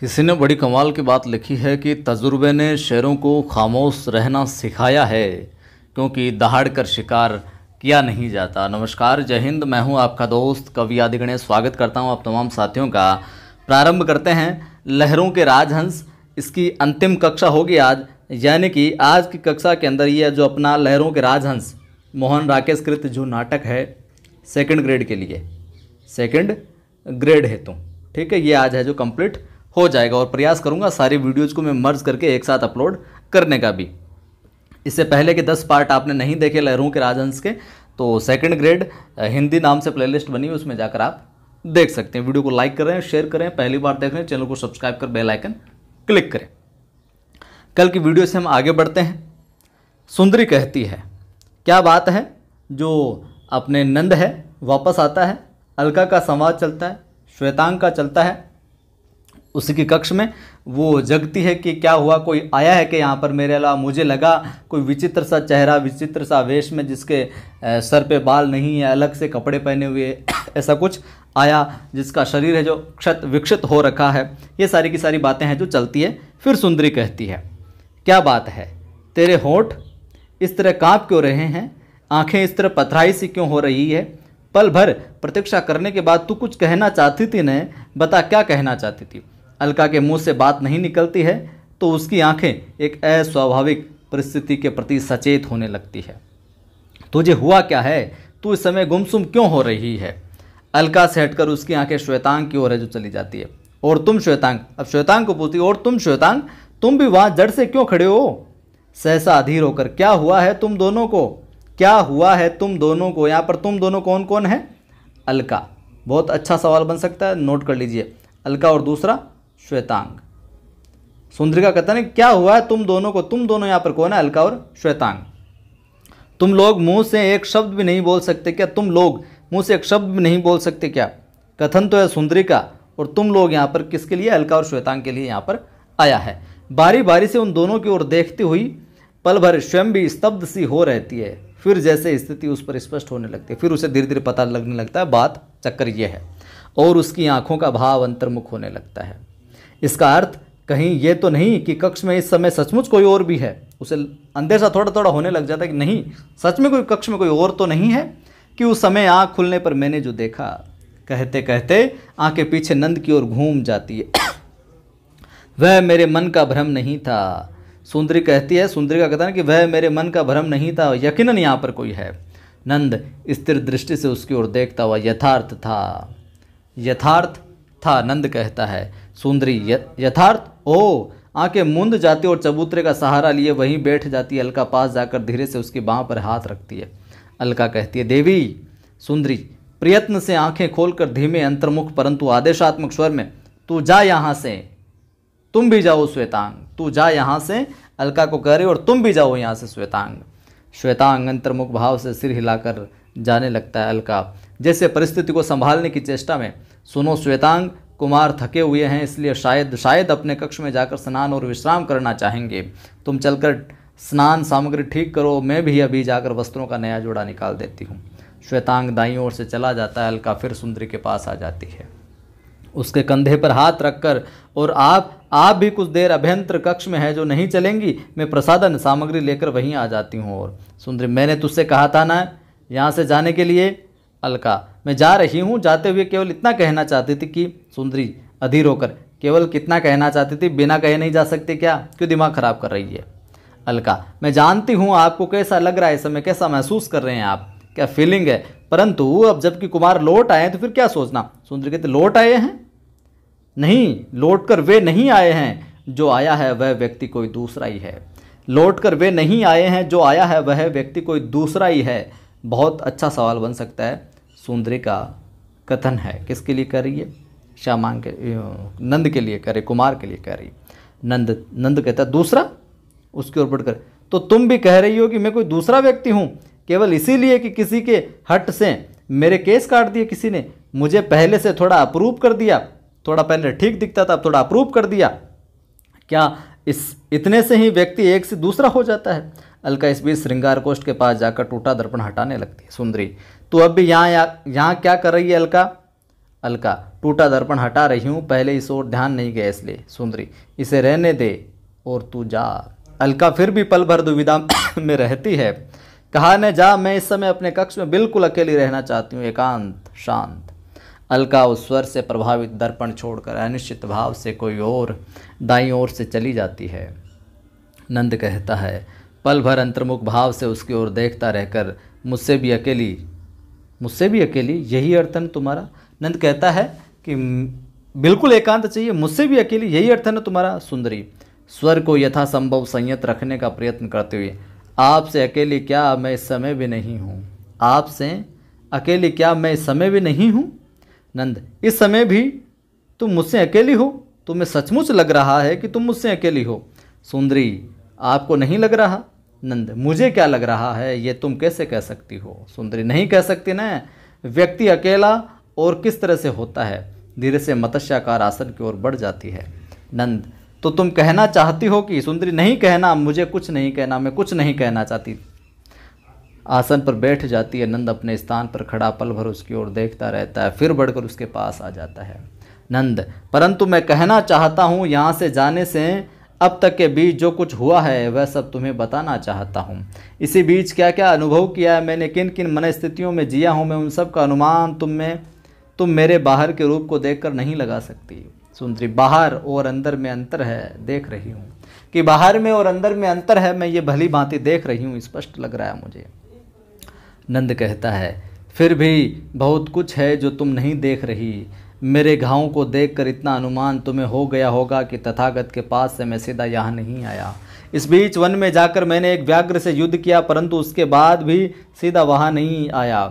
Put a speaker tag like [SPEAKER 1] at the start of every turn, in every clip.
[SPEAKER 1] किसी ने बड़ी कमाल की बात लिखी है कि तजुर्बे ने शेरों को खामोश रहना सिखाया है क्योंकि दहाड़ कर शिकार किया नहीं जाता नमस्कार जय हिंद मैं हूं आपका दोस्त कवि आदि गणेश स्वागत करता हूं आप तमाम साथियों का प्रारंभ करते हैं लहरों के राजहंस इसकी अंतिम कक्षा होगी आज यानी कि आज की कक्षा के अंदर ये जो अपना लहरों के राजहंस मोहन राकेश कृत जो नाटक है सेकेंड ग्रेड के लिए सेकेंड ग्रेड हेतु तो, ठीक है ये आज है जो कम्प्लीट हो जाएगा और प्रयास करूँगा सारी वीडियोज़ को मैं मर्ज करके एक साथ अपलोड करने का भी इससे पहले के दस पार्ट आपने नहीं देखे लहरों के राजहंस के तो सेकंड ग्रेड हिंदी नाम से प्लेलिस्ट बनी है उसमें जाकर आप देख सकते हैं वीडियो को लाइक करें शेयर करें पहली बार देख रहे हैं चैनल को सब्सक्राइब कर बेल आइकन क्लिक करें कल की वीडियो से हम आगे बढ़ते हैं सुंदरी कहती है क्या बात है जो अपने नंद है वापस आता है अलका का संवाद चलता है श्वेतांग का चलता है उसी के कक्ष में वो जगती है कि क्या हुआ कोई आया है कि यहाँ पर मेरे अलावा मुझे लगा कोई विचित्र सा चेहरा विचित्र सा वेश में जिसके सर पे बाल नहीं है अलग से कपड़े पहने हुए ऐसा कुछ आया जिसका शरीर है जो क्षत विक्षित हो रखा है ये सारी की सारी बातें हैं जो चलती है फिर सुंदरी कहती है क्या बात है तेरे होठ इस तरह काँप क्यों रहे हैं आंखें इस तरह पथराई सी क्यों हो रही है पल भर प्रतीक्षा करने के बाद तू कुछ कहना चाहती थी न बता क्या कहना चाहती थी अलका के मुंह से बात नहीं निकलती है तो उसकी आंखें एक अस्वाभाविक परिस्थिति के प्रति सचेत होने लगती है तुझे हुआ क्या है तू इस समय गुमसुम क्यों हो रही है अलका से हटकर उसकी आंखें श्वेतांग की ओर है जो चली जाती है और तुम श्वेतांग अब श्वेतांग को पूछती और तुम श्वेतांग तुम भी वहाँ जड़ से क्यों खड़े हो सहसा अधीर होकर क्या हुआ है तुम दोनों को क्या हुआ है तुम दोनों को यहाँ पर तुम दोनों कौन कौन है अलका बहुत अच्छा सवाल बन सकता है नोट कर लीजिए अलका और दूसरा श्वेतांग सुंदरिका कहता है क्या हुआ है तुम दोनों को तुम दोनों यहाँ पर कौन है अलका और श्वेतांग तुम लोग मुंह से एक शब्द भी नहीं बोल सकते क्या तुम लोग मुंह से एक शब्द भी नहीं बोल सकते क्या कथन तो है सुंदरिका और तुम लोग यहाँ पर किसके लिए अलका और श्वेतांग के लिए यहाँ पर आया है बारी बारी से उन दोनों की ओर देखती हुई पल भर स्वयं भी स्तब्ध सी हो रहती है फिर जैसे स्थिति उस पर स्पष्ट होने लगती है फिर उसे धीरे धीरे पता लगने लगता है बात चक्कर यह है और उसकी आंखों का भाव अंतर्मुख होने लगता है इसका अर्थ कहीं ये तो नहीं कि कक्ष में इस समय सचमुच कोई और भी है उसे अंदेशा थोड़ा थोड़ा होने लग जाता है कि नहीं सच में कोई कक्ष में कोई और तो नहीं है कि उस समय आँख खुलने पर मैंने जो देखा कहते कहते आँखें पीछे नंद की ओर घूम जाती है वह मेरे मन का भ्रम नहीं था सुंदरी कहती है सुंदरी का कहता है कि वह मेरे मन का भ्रम नहीं था यकीनन यहाँ पर कोई है नंद स्थिर दृष्टि से उसकी ओर देखता हुआ यथार्थ था यथार्थ था नंद कहता है सुंदरी यथार्थ ओ आंखें मुंद जाती और चबूतरे का सहारा लिए वहीं बैठ जाती है अलका पास जाकर धीरे से उसकी बाँह पर हाथ रखती है अलका कहती है देवी सुंदरी प्रयत्न से आंखें खोलकर धीमे अंतर्मुख परंतु आदेशात्मक स्वर में तू जा यहाँ से तुम भी जाओ श्वेतांग तू जा यहाँ से अलका को कह रही और तुम भी जाओ यहाँ से श्वेतांग श्वेतांग अंतर्मुख भाव से सिर हिलाकर जाने लगता है अलका जैसे परिस्थिति को संभालने की चेष्टा में सुनो श्वेतांग कुमार थके हुए हैं इसलिए शायद शायद अपने कक्ष में जाकर स्नान और विश्राम करना चाहेंगे तुम चलकर स्नान सामग्री ठीक करो मैं भी अभी जाकर वस्त्रों का नया जोड़ा निकाल देती हूँ श्वेतांग दाई ओर से चला जाता है अलका फिर सुंदरी के पास आ जाती है उसके कंधे पर हाथ रखकर और आप आप भी कुछ देर अभ्यंतर कक्ष में है जो नहीं चलेंगी मैं प्रसादन सामग्री लेकर वहीं आ जाती हूँ और सुंदरी मैंने तुझसे कहा था ना यहाँ से जाने के लिए अलका मैं जा रही हूँ जाते हुए केवल इतना कहना चाहती थी कि सुंदरी अधीर होकर केवल कितना कहना चाहती थी बिना कहे नहीं जा सकती क्या क्यों दिमाग ख़राब कर रही है अलका मैं जानती हूँ आपको कैसा लग रहा है इस समय कैसा महसूस कर रहे हैं आप क्या फीलिंग है परंतु अब जबकि कुमार लौट आए तो फिर क्या सोचना सुंदरी कहते लौट आए हैं नहीं लौट कर वे नहीं आए हैं जो आया है वह व्यक्ति कोई दूसरा ही है लौट कर वे नहीं आए हैं जो आया है वह व्यक्ति कोई दूसरा ही है बहुत अच्छा सवाल बन सकता है सौंदर्य का कथन है किसके लिए कर रही है श्यामांग के नंद के लिए रही कुमार के लिए कह रही नंद नंद कहता दूसरा उसके ऊपर कर तो तुम भी कह रही हो कि मैं कोई दूसरा व्यक्ति हूँ केवल इसीलिए कि किसी के हट से मेरे केस काट दिए किसी ने मुझे पहले से थोड़ा अप्रूव कर दिया थोड़ा पहले ठीक दिखता था अब थोड़ा अप्रूव कर दिया क्या इस इतने से ही व्यक्ति एक से दूसरा हो जाता है अलका इस बीच श्रृंगार कोष्ठ के पास जाकर टूटा दर्पण हटाने लगती है सुंदरी तो अब भी यहाँ यहाँ क्या कर रही है अलका अलका टूटा दर्पण हटा रही हूँ पहले इस ओर ध्यान नहीं गया इसलिए सुंदरी इसे रहने दे और तू जा अलका फिर भी पल भर दुविधा में रहती है कहा न जा मैं इस समय अपने कक्ष में बिल्कुल अकेली रहना चाहती हूँ एकांत शांत अलका उस स्वर से प्रभावित दर्पण छोड़कर अनिश्चित भाव से कोई और दाई ओर से चली जाती है नंद कहता है पल भर अंतर्मुख भाव से उसकी ओर देखता रहकर मुझसे भी अकेली मुझसे भी अकेली यही अर्थन तुम्हारा नंद कहता है कि बिल्कुल एकांत चाहिए मुझसे भी अकेली यही अर्थन है तुम्हारा सुंदरी स्वर को यथासंभव संयत रखने का प्रयत्न करते हुए आपसे अकेली क्या मैं इस समय भी नहीं हूँ आपसे अकेली क्या मैं इस समय भी नहीं हूँ नंद इस समय भी तुम मुझसे अकेली हो तुम्हें तो सचमुच लग रहा है कि तुम मुझसे अकेली हो सुंदरी आपको नहीं लग रहा नंद मुझे क्या लग रहा है ये तुम कैसे कह सकती हो सुंदरी नहीं कह सकती ना व्यक्ति अकेला और किस तरह से होता है धीरे से मत्स्याकार आसन की ओर बढ़ जाती है नंद तो तुम कहना चाहती हो कि सुंदरी नहीं कहना मुझे कुछ नहीं कहना मैं कुछ नहीं कहना चाहती आसन पर बैठ जाती है नंद अपने स्थान पर खड़ा पल भर उसकी ओर देखता रहता है फिर बढ़कर उसके पास आ जाता है नंद परंतु मैं कहना चाहता हूँ यहाँ से जाने से अब तक के बीच जो कुछ हुआ है वह सब तुम्हें बताना चाहता हूँ इसी बीच क्या क्या अनुभव किया है मैंने किन किन मनस्थितियों में जिया हूँ मैं उन सब का अनुमान तुम में तुम मेरे बाहर के रूप को देखकर नहीं लगा सकती सुंदरी बाहर और अंदर में अंतर है देख रही हूँ कि बाहर में और अंदर में अंतर है मैं ये भली भांति देख रही हूँ स्पष्ट लग रहा है मुझे नंद कहता है फिर भी बहुत कुछ है जो तुम नहीं देख रही मेरे घावों को देखकर इतना अनुमान तुम्हें हो गया होगा कि तथागत के पास से मैं सीधा यहाँ नहीं आया इस बीच वन में जाकर मैंने एक व्याघ्र से युद्ध किया परंतु उसके बाद भी सीधा वहाँ नहीं आया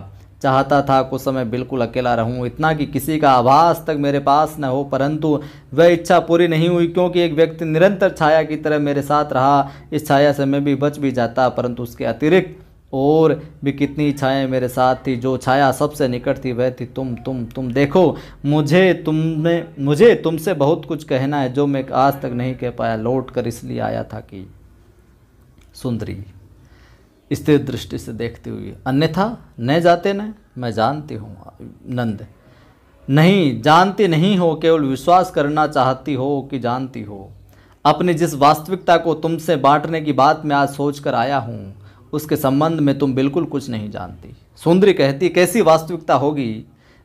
[SPEAKER 1] चाहता था कुछ समय बिल्कुल अकेला रहूं इतना कि किसी का आभास तक मेरे पास न हो परंतु वह इच्छा पूरी नहीं हुई क्योंकि एक व्यक्ति निरंतर छाया की तरह मेरे साथ रहा इस छाया से मैं भी बच भी जाता परंतु उसके अतिरिक्त और भी कितनी छाएँ मेरे साथ थी जो छाया सबसे निकट थी वह थी तुम तुम तुम देखो मुझे तुमने मुझे तुमसे बहुत कुछ कहना है जो मैं आज तक नहीं कह पाया लौट कर इसलिए आया था कि सुंदरी स्थिर दृष्टि से देखती हुई अन्यथा न जाते न मैं जानती हूँ नंद नहीं जानती नहीं हो केवल विश्वास करना चाहती हो कि जानती हो अपनी जिस वास्तविकता को तुमसे बांटने की बात मैं आज सोच कर आया हूँ उसके संबंध में तुम बिल्कुल कुछ नहीं जानती सुंदरी कहती कैसी वास्तविकता होगी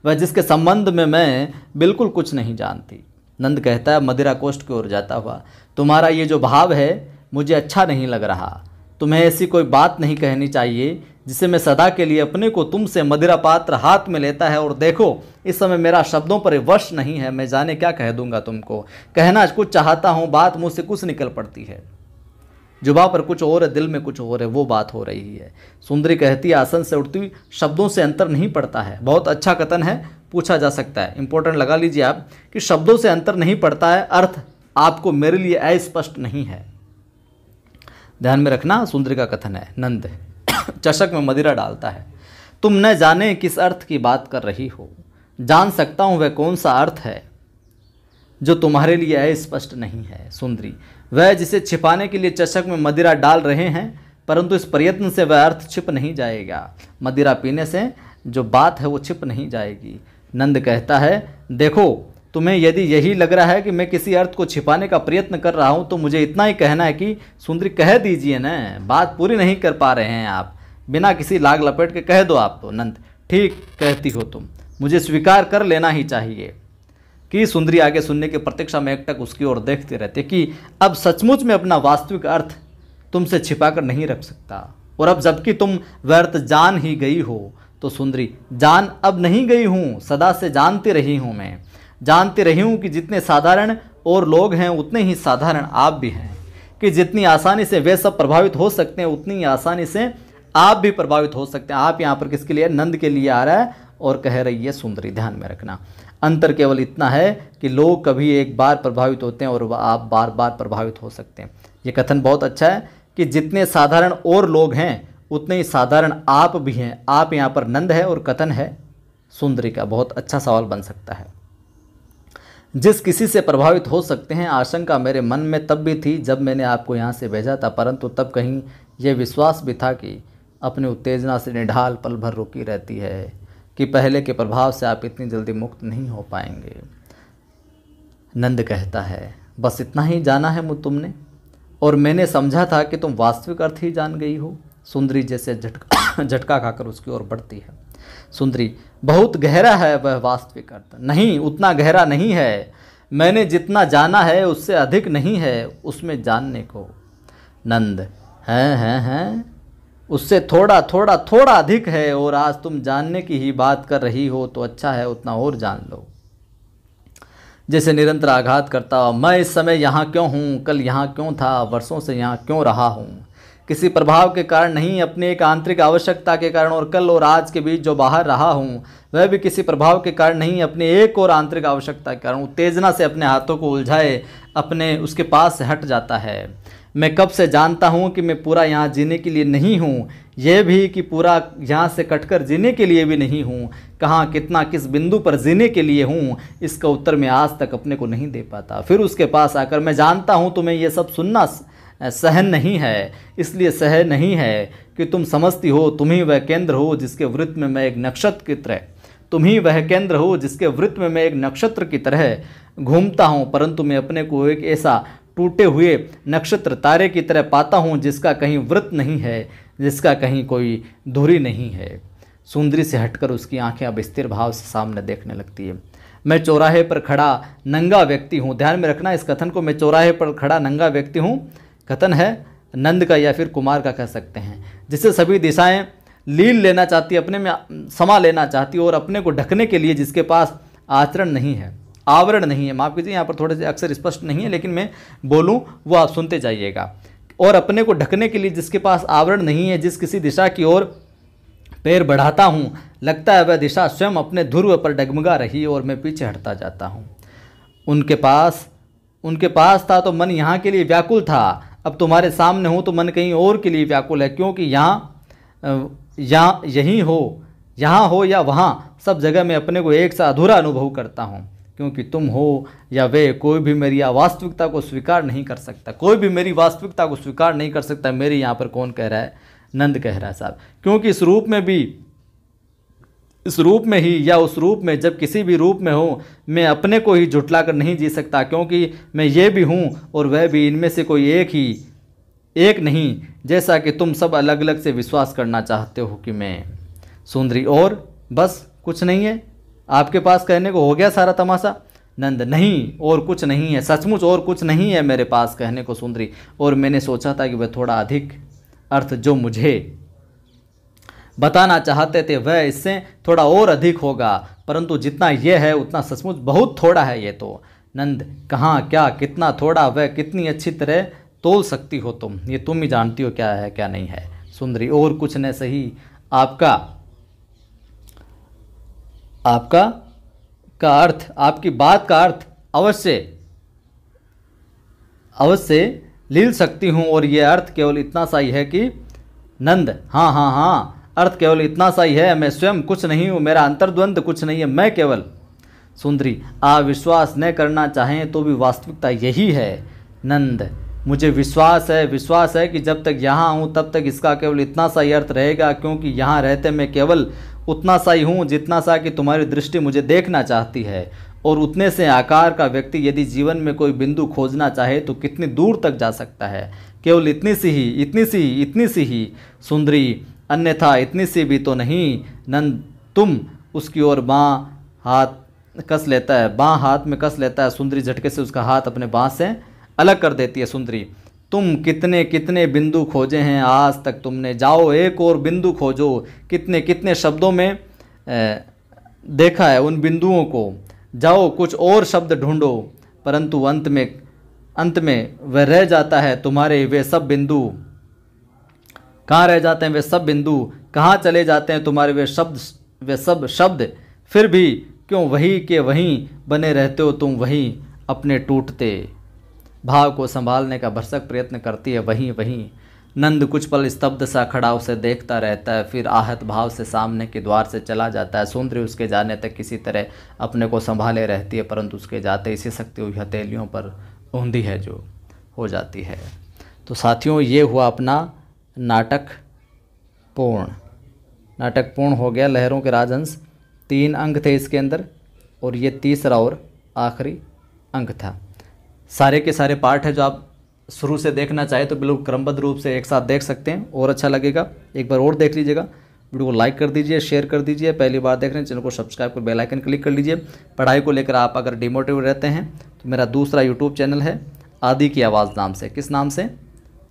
[SPEAKER 1] वह जिसके संबंध में मैं बिल्कुल कुछ नहीं जानती नंद कहता है मदिरा कोष्ठ की ओर जाता हुआ तुम्हारा ये जो भाव है मुझे अच्छा नहीं लग रहा तुम्हें ऐसी कोई बात नहीं कहनी चाहिए जिसे मैं सदा के लिए अपने को तुमसे मदिरा पात्र हाथ में लेता है और देखो इस समय मेरा शब्दों पर वश नहीं है मैं जाने क्या कह दूंगा तुमको कहना कुछ चाहता हूँ बात मुझसे कुछ निकल पड़ती है जुबा पर कुछ और है दिल में कुछ और है वो बात हो रही है सुंदरी कहती आसन से उठती शब्दों से अंतर नहीं पड़ता है बहुत अच्छा कथन है पूछा जा सकता है इंपॉर्टेंट लगा लीजिए आप कि शब्दों से अंतर नहीं पड़ता है अर्थ आपको मेरे लिए अस्पष्ट नहीं है ध्यान में रखना सुंदरी का कथन है नंद चषक में मदिरा डालता है तुम न जाने किस अर्थ की बात कर रही हो जान सकता हूँ वह कौन सा अर्थ है जो तुम्हारे लिए अस्पष्ट नहीं है सुंदरी वह जिसे छिपाने के लिए चषक में मदिरा डाल रहे हैं परंतु इस प्रयत्न से वह अर्थ छिप नहीं जाएगा मदिरा पीने से जो बात है वो छिप नहीं जाएगी नंद कहता है देखो तुम्हें यदि यही लग रहा है कि मैं किसी अर्थ को छिपाने का प्रयत्न कर रहा हूँ तो मुझे इतना ही कहना है कि सुंदरी कह दीजिए न बात पूरी नहीं कर पा रहे हैं आप बिना किसी लाग लपेट के कह दो आप तो नंद ठीक कहती हो तुम मुझे स्वीकार कर लेना ही चाहिए कि सुंदरी आगे सुनने की प्रतीक्षा में एकटक उसकी ओर देखते रहते कि अब सचमुच में अपना वास्तविक अर्थ तुमसे छिपा कर नहीं रख सकता और अब जबकि तुम व्यर्थ जान ही गई हो तो सुंदरी जान अब नहीं गई हूँ सदा से जानती रही हूँ मैं जानती रही हूँ कि जितने साधारण और लोग हैं उतने ही साधारण आप भी हैं कि जितनी आसानी से वे सब प्रभावित हो सकते हैं उतनी ही आसानी से आप भी प्रभावित हो सकते हैं आप यहाँ पर किसके लिए नंद के लिए आ रहा है और कह रही है सुंदरी ध्यान में रखना अंतर केवल इतना है कि लोग कभी एक बार प्रभावित होते हैं और आप बार बार प्रभावित हो सकते हैं ये कथन बहुत अच्छा है कि जितने साधारण और लोग हैं उतने ही साधारण आप भी हैं आप यहाँ पर नंद है और कथन है सुंदरी का बहुत अच्छा सवाल बन सकता है जिस किसी से प्रभावित हो सकते हैं आशंका मेरे मन में तब भी थी जब मैंने आपको यहाँ से भेजा था परंतु तब कहीं यह विश्वास भी था कि अपनी उत्तेजना से निढाल पल भर रुकी रहती है कि पहले के प्रभाव से आप इतनी जल्दी मुक्त नहीं हो पाएंगे नंद कहता है बस इतना ही जाना है मुझ तुमने और मैंने समझा था कि तुम वास्तविक अर्थ ही जान गई हो सुंदरी जैसे झटका झटका खाकर उसकी ओर बढ़ती है सुंदरी बहुत गहरा है वह वास्तविक अर्थ नहीं उतना गहरा नहीं है मैंने जितना जाना है उससे अधिक नहीं है उसमें जानने को नंद हैं हैं हैं उससे थोड़ा थोड़ा थोड़ा अधिक है और आज तुम जानने की ही बात कर रही हो तो अच्छा है उतना और जान लो जैसे निरंतर आघात करता हुआ मैं इस समय यहाँ क्यों हूँ कल यहाँ क्यों था वर्षों से यहाँ क्यों रहा हूँ किसी प्रभाव के कारण नहीं अपने एक आंतरिक आवश्यकता के कारण और कल और आज के बीच जो बाहर रहा हूँ वह भी किसी प्रभाव के कारण नहीं अपने एक और आंतरिक आवश्यकता के कारण उत्तेजना से अपने हाथों को उलझाए अपने उसके पास से हट जाता है मैं कब से जानता हूँ कि मैं पूरा यहाँ जीने के लिए नहीं हूँ यह भी कि पूरा यहाँ से कटकर जीने के लिए भी नहीं हूँ कहाँ कितना किस बिंदु पर जीने के लिए हूँ इसका उत्तर मैं आज तक अपने को नहीं दे पाता फिर उसके पास आकर मैं जानता हूँ तुम्हें यह सब सुनना सहन नहीं है इसलिए सह नहीं है कि तुम समझती हो तुम ही वह केंद्र हो जिसके वृत्त में मैं एक नक्षत्र की तरह तुम ही वह केंद्र हो जिसके वृत्त में मैं एक नक्षत्र की तरह घूमता हूँ परंतु मैं अपने को एक ऐसा टूटे हुए नक्षत्र तारे की तरह पाता हूँ जिसका कहीं व्रत नहीं है जिसका कहीं कोई धुरी नहीं है सुंदरी से हटकर उसकी आंखें अब स्थिर भाव से सामने देखने लगती है मैं चौराहे पर खड़ा नंगा व्यक्ति हूँ ध्यान में रखना इस कथन को मैं चौराहे पर खड़ा नंगा व्यक्ति हूँ कथन है नंद का या फिर कुमार का कह सकते हैं जिसे सभी दिशाएं लील लेना चाहती अपने में समा लेना चाहती और अपने को ढकने के लिए जिसके पास आचरण नहीं है आवरण नहीं है माफ़ कीजिए यहाँ पर थोड़े से अक्सर स्पष्ट नहीं है लेकिन मैं बोलूँ वो आप सुनते जाइएगा और अपने को ढकने के लिए जिसके पास आवरण नहीं है जिस किसी दिशा की ओर पैर बढ़ाता हूँ लगता है वह दिशा स्वयं अपने ध्रुव पर डगमगा रही और मैं पीछे हटता जाता हूँ उनके पास उनके पास था तो मन यहाँ के लिए व्याकुल था अब तुम्हारे सामने हो तो मन कहीं और के लिए व्याकुल है क्योंकि यहाँ यहाँ यहीं हो यहाँ हो या वहाँ सब जगह मैं अपने को एक सा अधूरा अनुभव करता हूँ क्योंकि तुम हो या वे कोई भी मेरी वास्तविकता को स्वीकार नहीं कर सकता कोई भी मेरी वास्तविकता को स्वीकार नहीं कर सकता मेरे यहाँ पर कौन कह रहा है नंद कह रहा है साहब क्योंकि इस रूप में भी इस रूप में ही या उस रूप में जब किसी भी रूप में हो मैं अपने को ही झुटला कर नहीं जी सकता क्योंकि मैं ये भी हूँ और वह भी इनमें से कोई एक ही एक नहीं जैसा कि तुम सब अलग अलग से विश्वास करना चाहते हो कि मैं सुंदरी और बस कुछ नहीं है आपके पास कहने को हो गया सारा तमाशा नंद नहीं और कुछ नहीं है सचमुच और कुछ नहीं है मेरे पास कहने को सुंदरी और मैंने सोचा था कि वह थोड़ा अधिक अर्थ जो मुझे बताना चाहते थे वह इससे थोड़ा और अधिक होगा परंतु जितना यह है उतना सचमुच बहुत थोड़ा है ये तो नंद कहाँ क्या कितना थोड़ा वह कितनी अच्छी तरह तोल सकती हो तुम ये तुम ही जानती हो क्या है क्या नहीं है सुंदरी और कुछ न सही आपका आपका का अर्थ आपकी बात का अर्थ अवश्य अवश्य लील सकती हूँ और ये अर्थ केवल इतना सा ही है कि नंद हाँ हाँ हाँ अर्थ केवल इतना सा ही है मैं स्वयं कुछ नहीं हूँ मेरा अंतर्द्वंद कुछ नहीं है मैं केवल सुंदरी आ विश्वास न करना चाहें तो भी वास्तविकता यही है नंद मुझे विश्वास है विश्वास है कि जब तक यहाँ हूँ तब तक इसका केवल इतना सा ही अर्थ रहेगा क्योंकि यहाँ रहते मैं केवल उतना सा ही हूँ जितना सा कि तुम्हारी दृष्टि मुझे देखना चाहती है और उतने से आकार का व्यक्ति यदि जीवन में कोई बिंदु खोजना चाहे तो कितनी दूर तक जा सकता है केवल इतनी सी ही इतनी सी ही इतनी सी ही सुंदरी अन्यथा इतनी सी भी तो नहीं नंद तुम उसकी ओर बाँ हाथ कस लेता है बाँ हाथ में कस लेता है सुंदरी झटके से उसका हाथ अपने बाँ से अलग कर देती है सुंदरी तुम कितने कितने बिंदु खोजे हैं आज तक तुमने जाओ एक और बिंदु खोजो कितने कितने शब्दों में देखा है उन बिंदुओं को जाओ कुछ और शब्द ढूंढो परंतु अंत में अंत में वह रह जाता है तुम्हारे वे सब बिंदु कहाँ रह जाते हैं वे सब बिंदु कहाँ चले जाते हैं तुम्हारे वे शब्द वे सब शब्द फिर भी क्यों वही के वहीं बने रहते हो तुम वहीं अपने टूटते भाव को संभालने का भरसक प्रयत्न करती है वहीं वहीं नंद कुछ पल स्तब्ध सा खड़ा उसे देखता रहता है फिर आहत भाव से सामने के द्वार से चला जाता है सौंदर्य उसके जाने तक किसी तरह अपने को संभाले रहती है परंतु उसके जाते इसी शक्ति हुई हथेलियों पर ऊंधी है जो हो जाती है तो साथियों ये हुआ अपना नाटक पूर्ण नाटक पूर्ण हो गया लहरों के राजंश तीन अंक थे इसके अंदर और ये तीसरा और आखिरी अंक था सारे के सारे पार्ट है जो आप शुरू से देखना चाहे तो बिल्कुल क्रमबद्ध रूप से एक साथ देख सकते हैं और अच्छा लगेगा एक बार और देख लीजिएगा वीडियो को लाइक कर दीजिए शेयर कर दीजिए पहली बार देख रहे हैं चैनल को सब्सक्राइब कर बेल आइकन क्लिक कर लीजिए पढ़ाई को लेकर आप अगर डिमोटिव रहते हैं तो मेरा दूसरा यूट्यूब चैनल है आदि की आवाज़ नाम से किस नाम से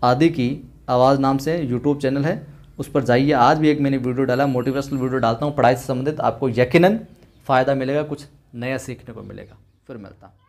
[SPEAKER 1] आदि की आवाज़ नाम से यूट्यूब चैनल है उस पर जाइए आज भी एक मैंने वीडियो डाला मोटिवेशनल वीडियो डालता हूँ पढ़ाई से संबंधित आपको यकीनन फ़ायदा मिलेगा कुछ नया सीखने को मिलेगा फिर मिलता हूँ